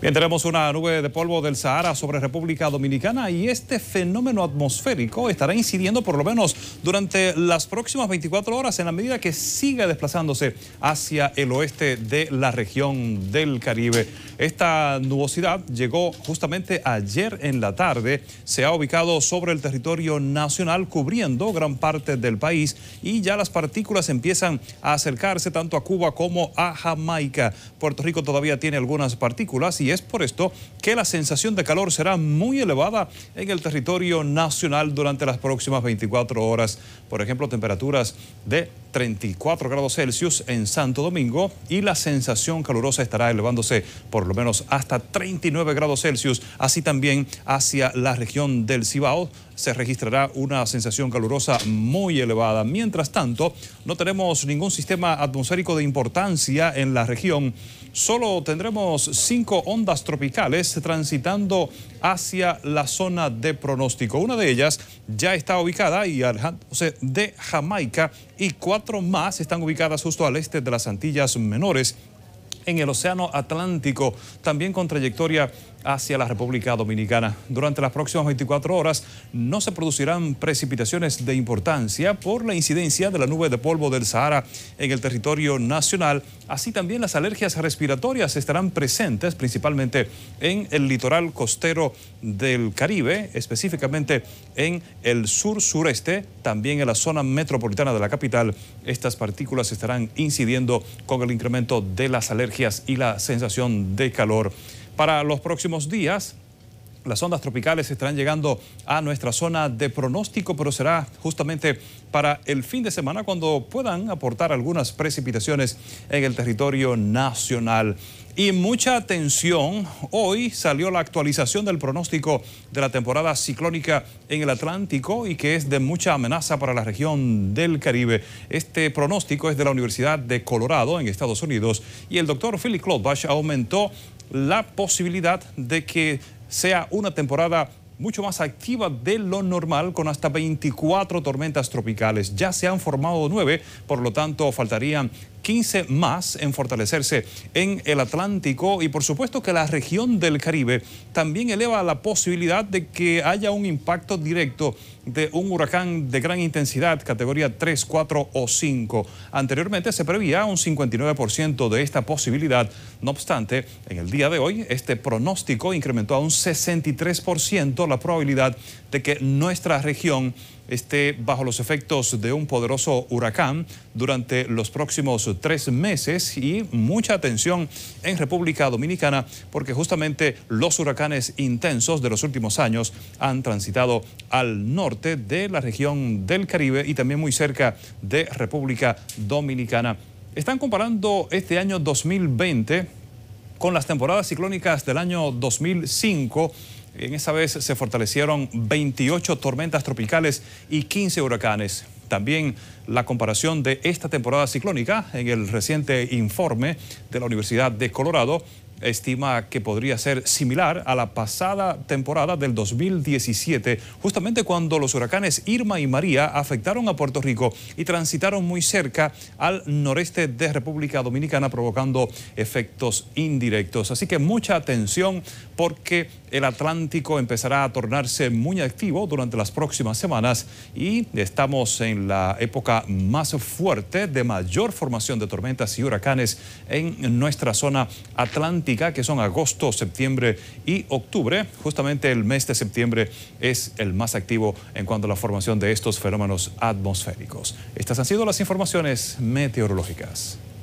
Bien, tenemos una nube de polvo del Sahara sobre República Dominicana y este fenómeno atmosférico estará incidiendo por lo menos durante las próximas 24 horas en la medida que siga desplazándose hacia el oeste de la región del Caribe. Esta nubosidad llegó justamente ayer en la tarde, se ha ubicado sobre el territorio nacional cubriendo gran parte del país y ya las partículas empiezan a acercarse tanto a Cuba como a Jamaica. Puerto Rico todavía tiene algunas partículas y y es por esto que la sensación de calor será muy elevada en el territorio nacional durante las próximas 24 horas. Por ejemplo, temperaturas de 34 grados Celsius en Santo Domingo y la sensación calurosa estará elevándose por lo menos hasta 39 grados Celsius, así también hacia la región del Cibao se registrará una sensación calurosa muy elevada. Mientras tanto, no tenemos ningún sistema atmosférico de importancia en la región. Solo tendremos cinco ondas tropicales transitando hacia la zona de pronóstico. Una de ellas ya está ubicada y alejándose de Jamaica y cuatro cuatro más están ubicadas justo al este de las Antillas Menores en el Océano Atlántico, también con trayectoria hacia la República Dominicana. Durante las próximas 24 horas no se producirán precipitaciones de importancia por la incidencia de la nube de polvo del Sahara en el territorio nacional. Así también las alergias respiratorias estarán presentes principalmente en el litoral costero del Caribe, específicamente en el sur-sureste, también en la zona metropolitana de la capital. Estas partículas estarán incidiendo con el incremento de las alergias y la sensación de calor. Para los próximos días, las ondas tropicales estarán llegando a nuestra zona de pronóstico, pero será justamente para el fin de semana cuando puedan aportar algunas precipitaciones en el territorio nacional. Y mucha atención, hoy salió la actualización del pronóstico de la temporada ciclónica en el Atlántico y que es de mucha amenaza para la región del Caribe. Este pronóstico es de la Universidad de Colorado en Estados Unidos y el doctor Philip Klotzbach aumentó la posibilidad de que sea una temporada mucho más activa de lo normal con hasta 24 tormentas tropicales. Ya se han formado nueve, por lo tanto faltarían 15 más en fortalecerse en el Atlántico y por supuesto que la región del Caribe también eleva la posibilidad de que haya un impacto directo de un huracán de gran intensidad, categoría 3, 4 o 5. Anteriormente se prevía un 59% de esta posibilidad. No obstante, en el día de hoy, este pronóstico incrementó a un 63% la probabilidad de que nuestra región esté bajo los efectos de un poderoso huracán durante los próximos tres meses y mucha atención en República Dominicana porque justamente los huracanes intensos de los últimos años han transitado al norte de la región del Caribe y también muy cerca de República Dominicana. Están comparando este año 2020 con las temporadas ciclónicas del año 2005 en esa vez se fortalecieron 28 tormentas tropicales y 15 huracanes. También la comparación de esta temporada ciclónica en el reciente informe de la Universidad de Colorado estima que podría ser similar a la pasada temporada del 2017, justamente cuando los huracanes Irma y María afectaron a Puerto Rico y transitaron muy cerca al noreste de República Dominicana provocando efectos indirectos. Así que mucha atención porque el Atlántico empezará a tornarse muy activo durante las próximas semanas y estamos en la época más fuerte de mayor formación de tormentas y huracanes en nuestra zona atlántica, que son agosto, septiembre y octubre. Justamente el mes de septiembre es el más activo en cuanto a la formación de estos fenómenos atmosféricos. Estas han sido las informaciones meteorológicas.